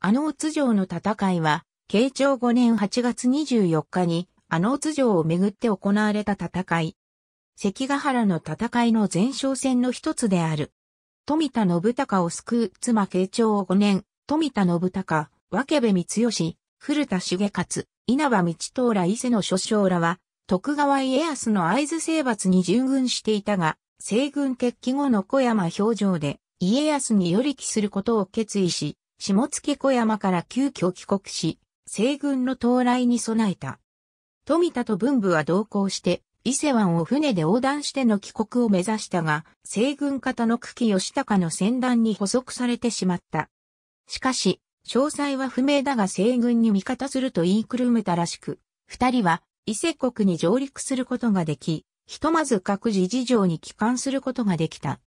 あのーツ城の戦いは、慶長5年8月24日に、あのーツ城をめぐって行われた戦い。関ヶ原の戦いの前哨戦の一つである。富田信孝を救う妻慶長5年、富田信孝、分部光義、古田重勝、稲葉道東ら伊勢の諸将らは、徳川家康の合図征伐に従軍していたが、西軍決起後の小山表情で、家康に寄り来することを決意し、下月小山から急遽帰国し、西軍の到来に備えた。富田と文武は同行して、伊勢湾を船で横断しての帰国を目指したが、西軍方の久喜義高の船団に捕捉されてしまった。しかし、詳細は不明だが西軍に味方すると言いくるめたらしく、二人は伊勢国に上陸することができ、ひとまず各自事情に帰還することができた。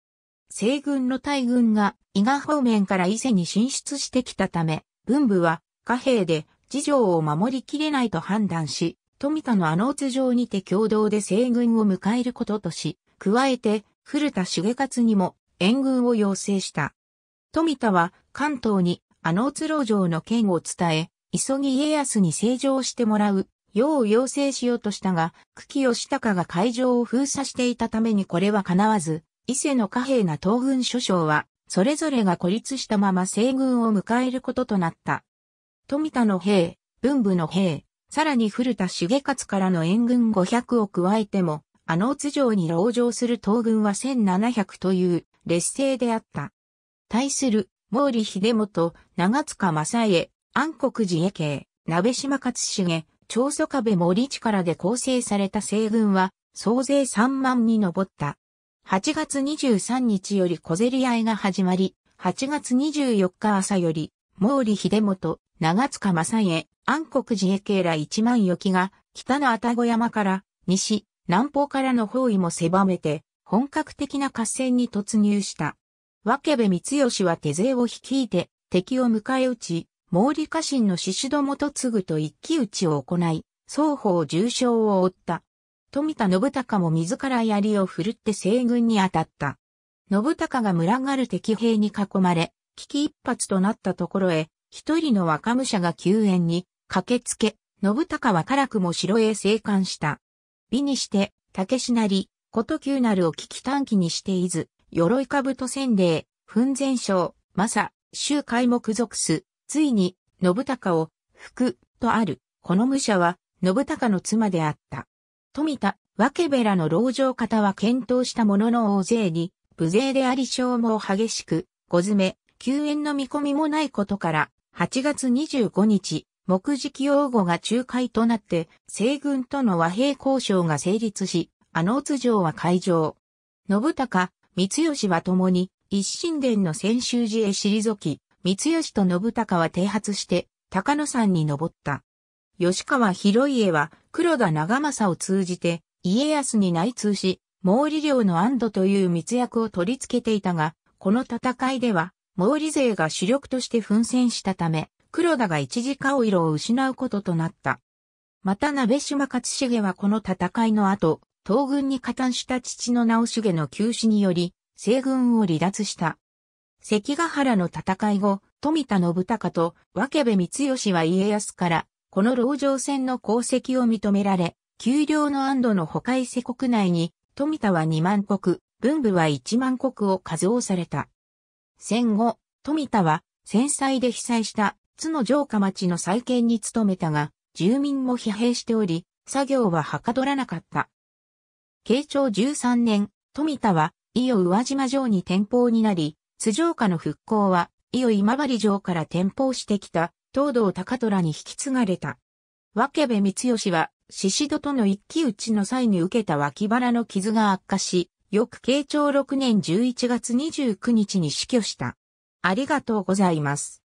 西軍の大軍が伊賀方面から伊勢に進出してきたため、文部は貨幣で事情を守りきれないと判断し、富田のあの津城にて共同で西軍を迎えることとし、加えて古田重勝にも援軍を要請した。富田は関東にあの津路城の件を伝え、急ぎ家康に成城してもらうよう要請しようとしたが、久喜義高が会場を封鎖していたためにこれは叶わず、伊勢の貨幣な東軍諸将は、それぞれが孤立したまま西軍を迎えることとなった。富田の兵、文武の兵、さらに古田重勝からの援軍500を加えても、あの津城に籠城する東軍は1700という劣勢であった。対する、毛利秀元、長塚正恵、安国寺家系、鍋島勝重、長祖壁森力で構成された西軍は、総勢3万に上った。8月23日より小競り合いが始まり、8月24日朝より、毛利秀元、長塚正家、安国寺へ系ら一万余機が、北の愛子山から、西、南方からの包囲も狭めて、本格的な合戦に突入した。分部光義は手勢を率いて、敵を迎え撃ち、毛利家臣の宍戸元ぐと一騎打ちを行い、双方重傷を負った。富田信孝も自ら槍を振るって西軍に当たった。信孝が群がる敵兵に囲まれ、危機一発となったところへ、一人の若武者が救援に駆けつけ、信孝は辛くも城へ生還した。美にして、竹しなり、こと急なるを危機短期にしていず、鎧兜千礼、奮前将、正、周回目属す、ついに、信孝を、福、とある、この武者は、信孝の妻であった。富田、分べらの老城方は検討したものの大勢に、無勢であり消耗激しく、ご詰め、救援の見込みもないことから、8月25日、木敷用語が仲介となって、西軍との和平交渉が成立し、あの津城は会場。信孝、三吉は共に、一神殿の先週寺へ退き、三吉と信孝は停発して、高野山に登った。吉川広家は黒田長政を通じて家康に内通し、毛利領の安堵という密約を取り付けていたが、この戦いでは毛利勢が主力として奮戦したため、黒田が一時顔色を失うこととなった。また鍋島勝重はこの戦いの後、東軍に加担した父の直重の急死により、西軍を離脱した。関ヶ原の戦い後、富田信孝と渡部光義は家康からこの籠城戦の功績を認められ、丘陵の安堵の他伊勢国内に、富田は2万国、文武は1万国を数をされた。戦後、富田は、戦災で被災した、津の城下町の再建に努めたが、住民も疲弊しており、作業ははかどらなかった。慶長13年、富田は、伊予宇和島城に転封になり、津城下の復興は、伊予今治城から転封してきた、東道高虎に引き継がれた。分部光義は、宍戸との一騎打ちの際に受けた脇腹の傷が悪化し、翌慶長6年11月29日に死去した。ありがとうございます。